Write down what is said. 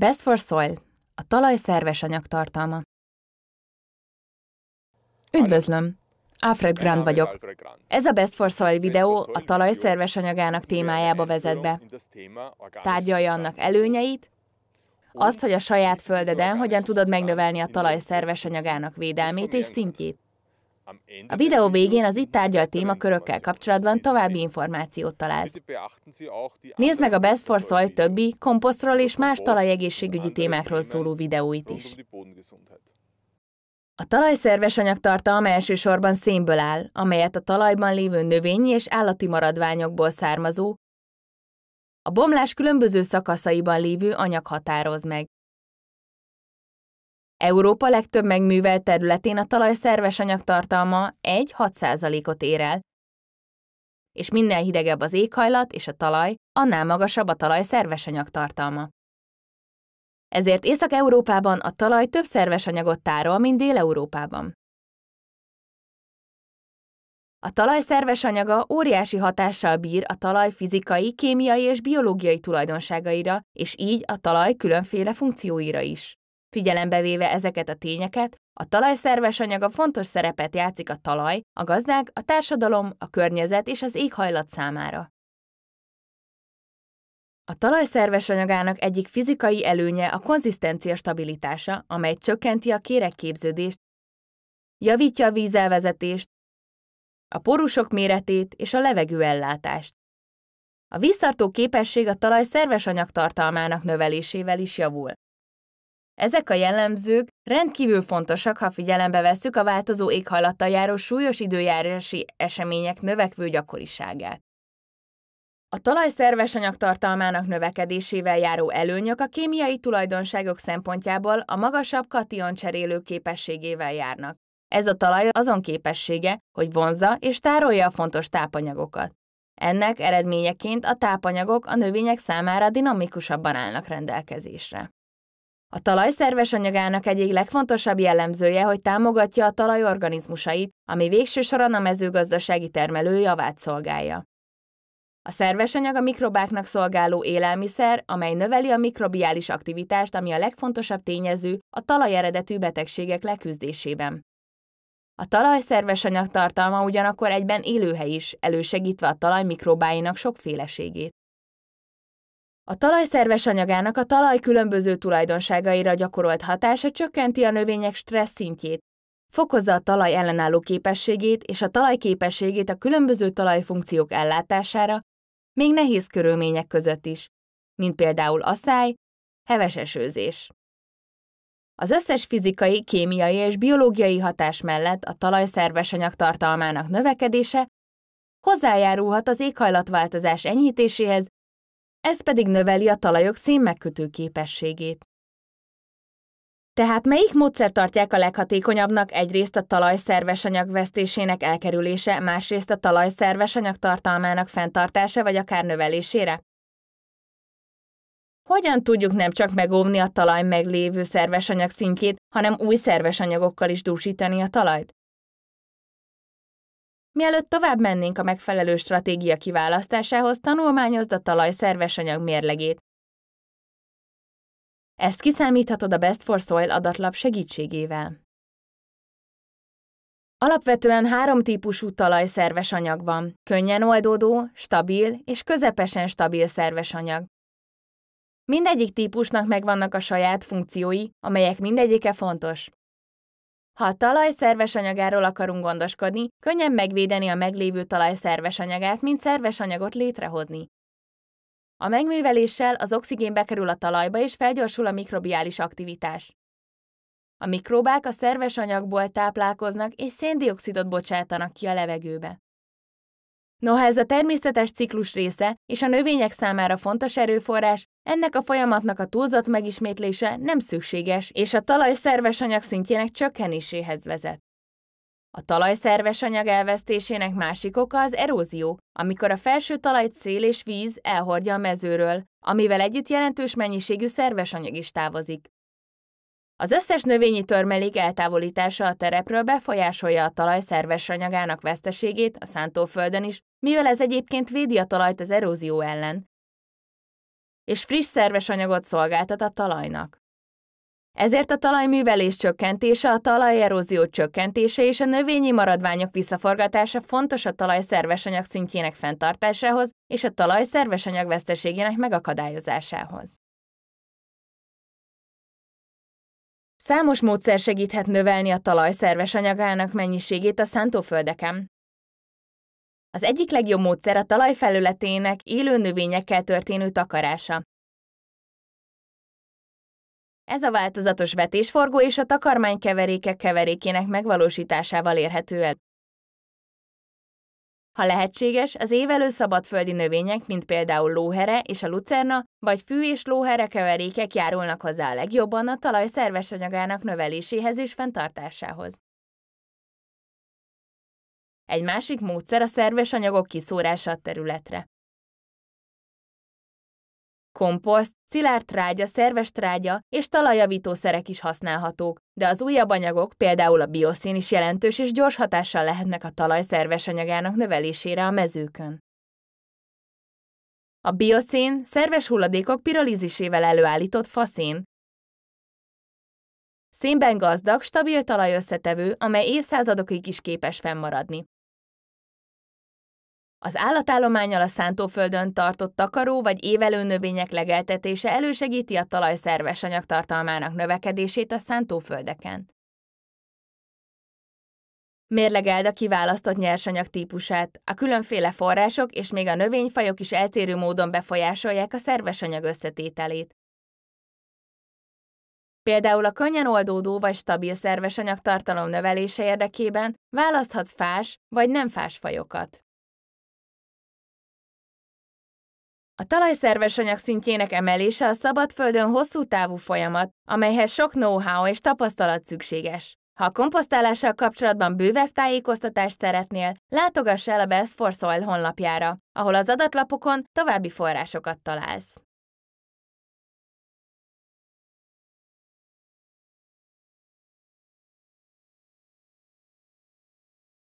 Best for Soil, a talaj szerves anyagtartalma. Üdvözlöm! Alfred Grand vagyok. Ez a Best for Soil videó a talaj szerves anyagának témájába vezet be. Tárgyalja annak előnyeit, azt, hogy a saját földeden hogyan tudod megnövelni a talaj szerves anyagának védelmét és szintjét. A videó végén az itt tárgyalt témakörökkel kapcsolatban további információt találsz. Nézd meg a Best for Soil többi komposztról és más talajegészségügyi témákról szóló videóit is. A talajszerves szerves anyagtartalma elsősorban szénből áll, amelyet a talajban lévő növényi és állati maradványokból származó, a bomlás különböző szakaszaiban lévő anyag határoz meg. Európa legtöbb megművelt területén a talaj szerves anyagtartalma 1-6%-ot ér el, és minél hidegebb az éghajlat és a talaj, annál magasabb a talaj szerves anyagtartalma. Ezért Észak-Európában a talaj több szerves anyagot tárol, mint Dél-Európában. A talaj szerves anyaga óriási hatással bír a talaj fizikai, kémiai és biológiai tulajdonságaira, és így a talaj különféle funkcióira is. Figyelembe véve ezeket a tényeket, a talajszerves anyaga fontos szerepet játszik a talaj, a gazdák, a társadalom, a környezet és az éghajlat számára. A talajszerves anyagának egyik fizikai előnye a konzisztencia stabilitása, amely csökkenti a kéregképződést, javítja a vízelvezetést, a porusok méretét és a levegőellátást. A víztartó képesség a talaj szerves anyagtartalmának növelésével is javul. Ezek a jellemzők rendkívül fontosak, ha figyelembe vesszük a változó éghajlattal járó súlyos időjárási események növekvő gyakoriságát. A talaj szerves anyagtartalmának növekedésével járó előnyök a kémiai tulajdonságok szempontjából a magasabb kation képességével járnak. Ez a talaj azon képessége, hogy vonza és tárolja a fontos tápanyagokat. Ennek eredményeként a tápanyagok a növények számára dinamikusabban állnak rendelkezésre. A talaj szerves anyagának egyik legfontosabb jellemzője, hogy támogatja a talaj organizmusait, ami végső soron a mezőgazdasági termelő javát szolgálja. A szerves anyag a mikrobáknak szolgáló élelmiszer, amely növeli a mikrobiális aktivitást, ami a legfontosabb tényező a talaj eredetű betegségek leküzdésében. A talaj szerves anyag tartalma ugyanakkor egyben élőhely is, elősegítve a talaj mikrobáinak sokféleségét. A talaj szerves anyagának a talaj különböző tulajdonságaira gyakorolt hatása csökkenti a növények stressz szintjét, fokozza a talaj ellenálló képességét és a talaj képességét a különböző talajfunkciók ellátására, még nehéz körülmények között is, mint például asszály, heves esőzés. Az összes fizikai, kémiai és biológiai hatás mellett a talaj szerves anyag tartalmának növekedése hozzájárulhat az éghajlatváltozás enyhítéséhez ez pedig növeli a talajok szénmegkötő képességét. Tehát melyik módszer tartják a leghatékonyabbnak egyrészt a talaj anyag vesztésének elkerülése, másrészt a talaj anyag tartalmának fenntartása vagy akár növelésére? Hogyan tudjuk nem csak megóvni a talaj meglévő szerves anyag szintjét, hanem új szerves anyagokkal is dúsítani a talajt? Mielőtt tovább mennénk a megfelelő stratégia kiválasztásához, tanulmányozd a talaj szerves anyag mérlegét. Ezt kiszámíthatod a Best for Soil adatlap segítségével. Alapvetően három típusú talajszerves anyag van, könnyen oldódó, stabil és közepesen stabil szerves anyag. Mindegyik típusnak megvannak a saját funkciói, amelyek mindegyike fontos. Ha a talaj szerves anyagáról akarunk gondoskodni, könnyen megvédeni a meglévő talaj szerves anyagát, mint szerves anyagot létrehozni. A megműveléssel az oxigén bekerül a talajba és felgyorsul a mikrobiális aktivitás. A mikróbák a szerves anyagból táplálkoznak és széndiokszidot bocsátanak ki a levegőbe. Noha ez a természetes ciklus része és a növények számára fontos erőforrás, ennek a folyamatnak a túlzott megismétlése nem szükséges, és a talaj szerves anyag szintjének csökkenéséhez vezet. A talaj szerves anyag elvesztésének másik oka az erózió, amikor a felső talajt szél és víz elhordja a mezőről, amivel együtt jelentős mennyiségű szerves anyag is távozik. Az összes növényi törmelék eltávolítása a terepről befolyásolja a talaj szerves anyagának veszteségét a szántóföldön is, mivel ez egyébként védi a talajt az erózió ellen, és friss szerves anyagot szolgáltat a talajnak. Ezért a talajművelés csökkentése, a talajerózió csökkentése és a növényi maradványok visszaforgatása fontos a talaj szervesanyag szintjének fenntartásához és a talaj szervesanyag veszteségének megakadályozásához. Számos módszer segíthet növelni a talaj szerves anyagának mennyiségét a szántóföldeken. Az egyik legjobb módszer a talaj felületének élő növényekkel történő takarása. Ez a változatos vetésforgó és a takarmánykeverékek keverékének megvalósításával érhető el. Ha lehetséges, az évelő szabadföldi növények, mint például lóhere és a lucerna, vagy fű és lóhere keverékek járulnak hozzá a legjobban a talaj szerves anyagának növeléséhez és fenntartásához. Egy másik módszer a szerves anyagok kiszórása a területre. Komposzt, szilárd trágya, szerves trágya és talajjavítószerek is használhatók, de az újabb anyagok, például a bioszín is jelentős és gyors hatással lehetnek a talaj szerves anyagának növelésére a mezőkön. A bioszín szerves hulladékok pirolízisével előállított faszín. Szénben gazdag, stabil talajösszetevő, amely évszázadokig is képes fennmaradni. Az állatállományal a szántóföldön tartott takaró vagy évelő növények legeltetése elősegíti a talaj szerves anyagtartalmának növekedését a szántóföldeken. Mérlegeld a kiválasztott nyersanyag típusát. A különféle források és még a növényfajok is eltérő módon befolyásolják a szerves anyag összetételét. Például a könnyen oldódó vagy stabil szerves anyagtartalom növelése érdekében választhatsz fás vagy nem fás fajokat. A talajszerves anyag szintjének emelése a szabadföldön hosszú távú folyamat, amelyhez sok know-how és tapasztalat szükséges. Ha a komposztálással kapcsolatban bővebb tájékoztatást szeretnél, látogass el a Best for Soil honlapjára, ahol az adatlapokon további forrásokat találsz.